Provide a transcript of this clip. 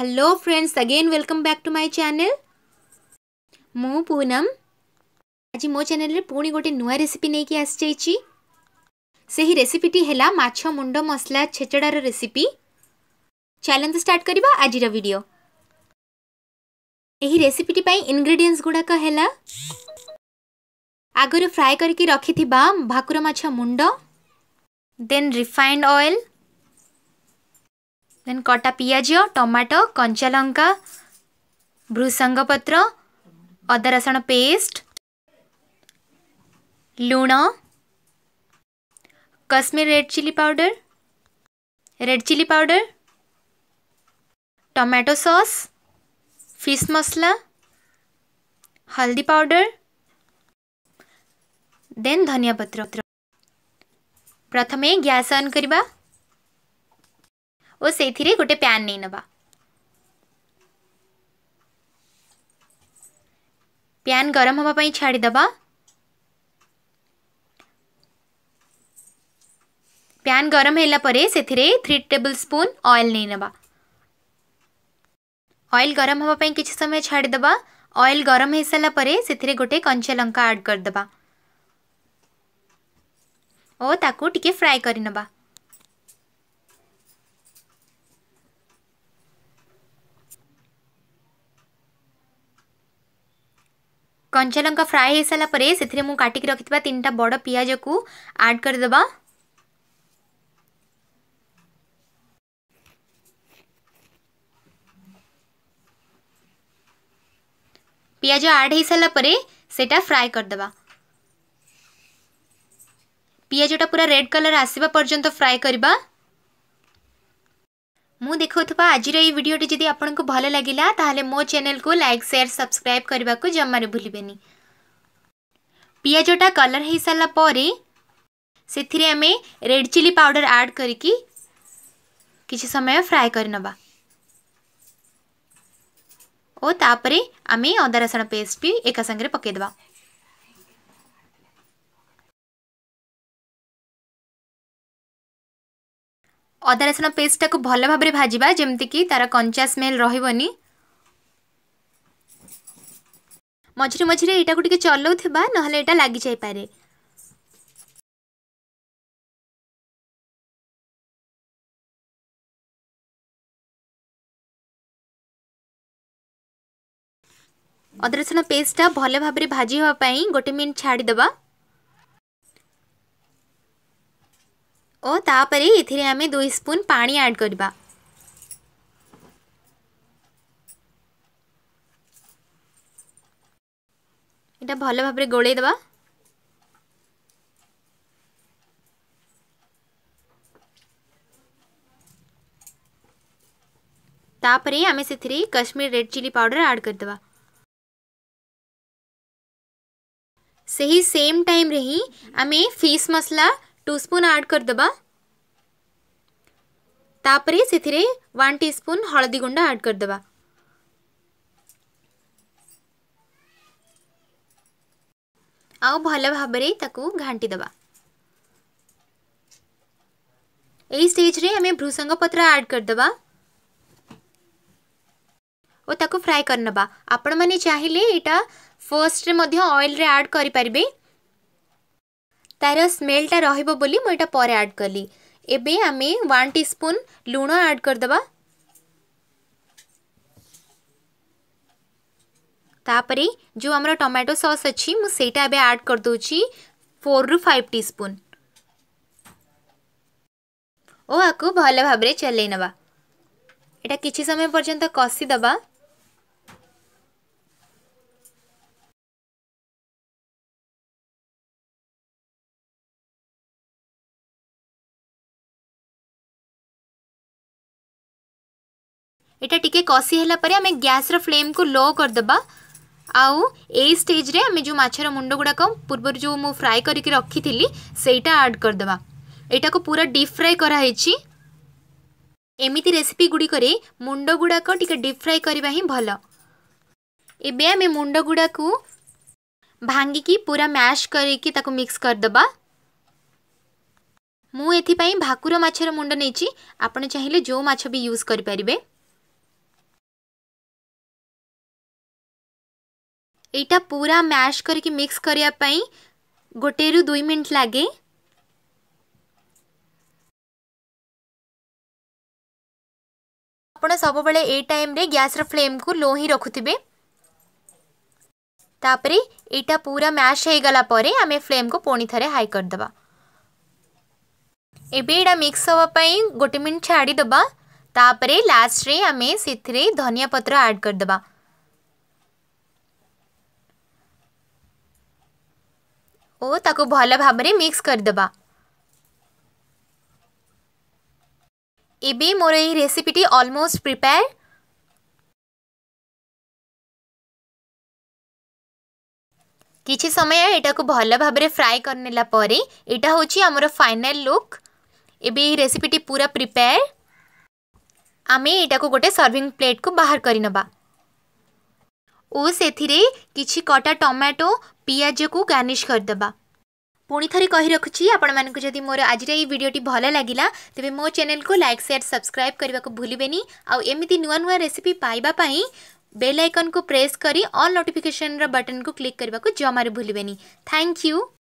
hello friends again welcome back to my channel मु पूनम आज मो चेल पुणी गोटे नुआ रेसीपी नहीं कि आसी से ही रेसीपीटी है मुंड मसला छेचड़ार रेसीपी चैलेंज स्टार्ट करवा आज भिडियो यही रेसीपीटी इनग्रेडियस गुड़ाक आगर फ्राए करके रखि भाकुर मुंड देन रिफाइंड ऑयल देन कटा पिज टमाटो कंचा लंका भृसंग पत्र अदा रसुण पेस्ट लुण Kashmir red chili powder red chili powder tomato sauce fish masala हल्दी पाउडर देन धनिया पत्र प्रथमे गैस ऑन करवा और से गोटे प्यान नहीं ना प्यान गरम हाँ पाई छाड़ी दबा प्यान गरम परे थ्री टेबल स्पून अएल नहीं ना अएल गरम हाँ कि समय छाड़ी दबा अएल गरम हो सारापर से गोटे कंचा लंका एड करदे और ताकू टिके फ्राए करनवा କଞ୍ଚା ଲଙ୍କା ଫ୍ରାଏ ହୋଇସାରିଲା ପରେ ସେଥିରେ ମୁଁ କାଟିକି ରଖିଥିବା ତିନିଟା ବଡ଼ ପିଆଜକୁ ଆଡ଼୍ କରିଦେବା ପିଆଜ ଆଡ଼୍ ହୋଇସାରିଲା ପରେ ସେଇଟା ଫ୍ରାଏ କରିଦେବା ପିଆଜଟା ପୁରା ରେଡ଼୍ କଲର୍ ଆସିବା ପର୍ଯ୍ୟନ୍ତ ଫ୍ରାଏ କରିବା मुखा आज भिडी आपको भल लगे मो चेल को लाइक सेयार सब्सक्राइब करने को जमार भूल पिजटा कलर हो सर से आम रेड चिली पाउडर आड कर समय फ्राए कर नवा और तापर आम अदा रसुण पेस्ट भी एक सांगे पकईदे ଅଦା ରସୁଣ ପେଷ୍ଟଟାକୁ ଭଲ ଭାବରେ ଭାଜିବା ଯେମିତିକି ତା'ର କଞ୍ଚା ସ୍ମେଲ୍ ରହିବନି ମଝିରେ ମଝିରେ ଏଇଟାକୁ ଟିକେ ଚଲାଉଥିବା ନହେଲେ ଏଇଟା ଲାଗିଯାଇପାରେ ଅଦା ରସୁଣ ପେଷ୍ଟଟା ଭଲ ଭାବରେ ଭାଜି ହେବା ପାଇଁ ଗୋଟେ ମିନିଟ୍ ଛାଡ଼ିଦେବା और तापरे एथिरे दुई स्पून पानी एड करबा इटा भल भाव गोड़े दबा तापरे आमे से Kashmir red chilli powder add कर दबा सही सेम टाइम रही आमे फिश मसला टू स्पून आड कर से वन टी स्पून हलदी गुंड आड कर आउ भल भाव घाटी दबा यही स्टेज रे हमें भ्रूसंग पत्र आड कर और ताको फ्राए करने आपण मैंने चाहिए यहाँ फर्स्ट में ऑयल रे ऐड करें तार स्मेलटा रही मुझे पर आड कली एबे आमे वन टी स्पून लुण आड करदे तापर जो आम टमाटो सस् अच्छी मुझे एवं आड करदे फोर रु फाइव टी स्पून और आपको भल भाव चलने नवा यहाँ कि समय पर्यटन कषिदबा এটা টিকে কষি হেলা পরে আমি গ্যাসর ফ্লেমকু লো করদেবা আউ এই স্টেজরে আমি যে মাছর মুন্ড গুড়াক পূর্বর যে মু ফ্রাই করিকি রখিলি সেইটা আড করদেবা এটাকে পুরা ডিপ ফ্রাই করা হয়েছি এমিতি রেসিপি গুড়িকরে মুন্ড গুড়াক টিকে ডিপ ফ্রাই করা হি ভালো এবে আমি মুন্ড গুড়াক ভাঙ্গিকি পুরা ম্যাশ করিকি তাকে মিক্স করদেবা ମୁଁ ଏଥିପାଇଁ ଭାକୁର ମାଛର ମୁଣ୍ଡ ନେଇଛି ଆପଣ ଚାହିଁଲେ ଯେଉଁ ମାଛ ବି ୟୁଜ୍ କରିପାରିବେ ଏଇଟା ପୁରା ମ୍ୟାଶ୍ କରିକି ମିକ୍ସ କରିବା ପାଇଁ ଗୋଟେରୁ ଦୁଇ ମିନିଟ୍ ଲାଗେ ଆପଣ ସବୁବେଳେ ଏଇ ଟାଇମ୍ରେ ଗ୍ୟାସ୍ର ଫ୍ଲେମ୍କୁ ଲୋ ହିଁ ରଖୁଥିବେ ତାପରେ ଏଇଟା ପୁରା ମ୍ୟାଶ୍ ହୋଇଗଲା ପରେ ଆମେ ଫ୍ଲେମ୍କୁ ପୁଣି ଥରେ ହାଇ କରିଦେବା ଏବେ ଏଇଟା ମିକ୍ସ ହେବା ପାଇଁ ଗୋଟେ ମିନିଟ୍ ଛାଡ଼ିଦେବା ତାପରେ ଲାଷ୍ଟରେ ଆମେ ସେଥିରେ ଧନିଆ ପତ୍ର ଆଡ଼୍ କରିଦେବା ଓ ତାକୁ ଭଲ ଭାବରେ ମିକ୍ସ କରିଦେବା ଏବେ ମୋର ଏହି ରେସିପିଟି ଅଲମୋଷ୍ଟ ପ୍ରିପେୟାର କିଛି ସମୟ ଏଟାକୁ ଭଲ ଭାବରେ ଫ୍ରାଏ କରିନେଲା ପରେ ଏଇଟା ହେଉଛି ଆମର ଫାଇନାଲ୍ ଲୁକ୍ ଏବେ ଏହି ରେସିପିଟି ପୁରା ପ୍ରିପେୟାର ଆମେ ଏଇଟାକୁ ଗୋଟେ ସର୍ଭିଂ ପ୍ଲେଟ୍କୁ ବାହାର କରିନେବା ଓ ସେଥିରେ କିଛି କଟା ଟମାଟୋ ପିଆଜକୁ ଗାର୍ନିଶ୍ କରିଦେବା ପୁଣି ଥରେ କହି ରଖୁଛି ଆପଣମାନଙ୍କୁ ଯଦି ମୋର ଆଜିର ଏଇ ଭିଡ଼ିଓଟି ଭଲ ଲାଗିଲା ତେବେ ମୋ ଚ୍ୟାନେଲକୁ ଲାଇକ୍ ସେୟାର ସବସ୍କ୍ରାଇବ୍ କରିବାକୁ ଭୁଲିବେନି ଆଉ ଏମିତି ନୂଆ ନୂଆ ରେସିପି ପାଇବା ପାଇଁ ବେଲ୍ ଆଇକନ୍କୁ ପ୍ରେସ୍ କରି ଅଲ୍ ନୋଟିଫିକେସନ୍ର ବଟନ୍କୁ କ୍ଲିକ୍ କରିବାକୁ ଜମାରୁ ଭୁଲିବେନି ଥ୍ୟାଙ୍କ ୟୁ